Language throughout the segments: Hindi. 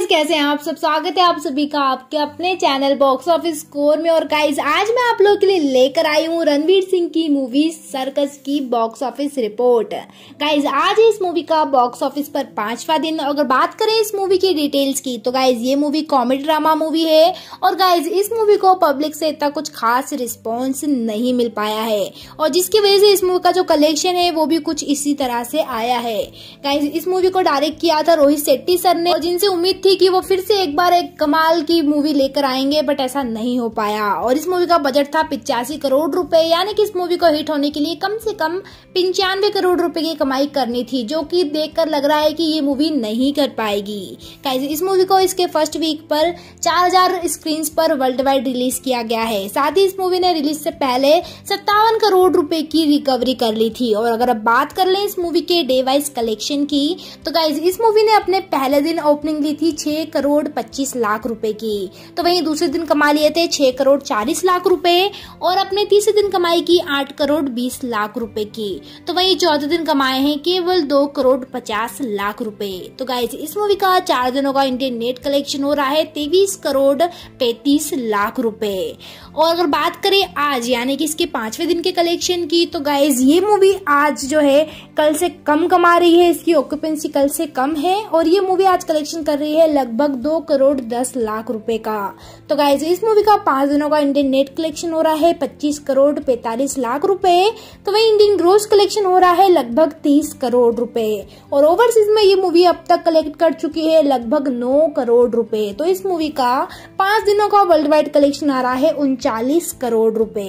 गाइज कैसे हैं आप सब स्वागत है आप सभी का आपके अपने चैनल बॉक्स ऑफिस स्कोर में और गाइज आज मैं आप लोगों के लिए लेकर आई हूँ रणवीर सिंह की मूवी सर्कस की बॉक्स ऑफिस रिपोर्ट गाइज आज इस मूवी का बॉक्स ऑफिस पर पांचवा दिन अगर बात करें इस मूवी की डिटेल्स की तो गाइज ये मूवी कॉमेडी ड्रामा मूवी है और गाइज इस मूवी को पब्लिक से इतना कुछ खास रिस्पॉन्स नहीं मिल पाया है और जिसकी वजह से इस मूवी का जो कलेक्शन है वो भी कुछ इसी तरह से आया है गाइज इस मूवी को डायरेक्ट किया था रोहित शेट्टी सर ने जिनसे उम्मीद थी थी कि वो फिर से एक बार एक कमाल की मूवी लेकर आएंगे बट ऐसा नहीं हो पाया और इस मूवी का बजट था पिचासी करोड़ रुपए यानी कि इस मूवी को हिट होने के लिए कम से कम पंचानवे करोड़ रुपए की कमाई करनी थी जो कि देखकर लग रहा है कि ये मूवी नहीं कर पाएगी इस मूवी को इसके फर्स्ट वीक पर चार स्क्रीन पर वर्ल्ड वाइड रिलीज किया गया है साथ ही इस मूवी ने रिलीज से पहले सत्तावन करोड़ रूपए की रिकवरी कर ली थी और अगर अब बात कर ले इस मूवी के डे वाइज कलेक्शन की तो गाइज इस मूवी ने अपने पहले दिन ओपनिंग ली थी छह करोड़ पच्चीस लाख रुपए की तो वहीं दूसरे दिन कमा लिए थे छह करोड़ चालीस लाख रुपए और अपने तीसरे दिन कमाई की आठ करोड़ बीस लाख रुपए की तो वहीं चौथे दिन कमाए हैं केवल दो करोड़ पचास लाख रुपए तो गाइज इस मूवी का चार दिनों का इंडियन नेट कलेक्शन हो रहा है तेईस करोड़ पैतीस लाख रुपए और अगर बात करें आज यानी कि इसके पांचवे दिन के कलेक्शन की तो गाइज ये मूवी आज जो है कल से कम कमा रही है इसकी ऑक्यूपेंसी कल से कम है और ये मूवी आज कलेक्शन कर रही है लगभग दो करोड़ दस लाख रुपए का तो गाइज इस मूवी का पांच दिनों का इंडियन नेट कलेक्शन हो रहा है पच्चीस करोड़ पैतालीस लाख रुपए तो वही इंडियन ग्रोस कलेक्शन हो रहा है लगभग तीस करोड़ रुपए और ओवरसीज में ये मूवी अब तक कलेक्ट कर चुकी है लगभग नौ करोड़ रुपए तो इस मूवी का पांच दिनों का वर्ल्ड वाइड कलेक्शन आ रहा है उनचालीस करोड़ रुपए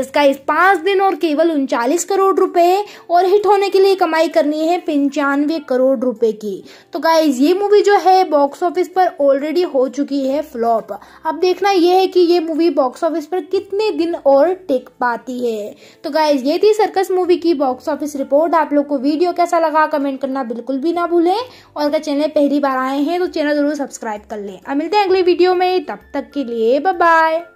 इसका इस पांच दिन और केवल उनचालीस करोड़ रुपए और हिट होने के लिए कमाई करनी है पंचानवे करोड़ रुपए की तो गाइज ये मूवी जो है बॉक्स बॉक्स ऑफिस पर ऑलरेडी हो चुकी है फ्लॉप अब देखना यह है कि ये मूवी बॉक्स ऑफिस पर कितने दिन और टिक पाती है तो गाइज ये थी सर्कस मूवी की बॉक्स ऑफिस रिपोर्ट आप लोग को वीडियो कैसा लगा कमेंट करना बिल्कुल भी ना भूलें और अगर चैनल पहली बार आए हैं तो चैनल जरूर सब्सक्राइब कर लें अब मिलते हैं अगले वीडियो में तब तक के लिए बाय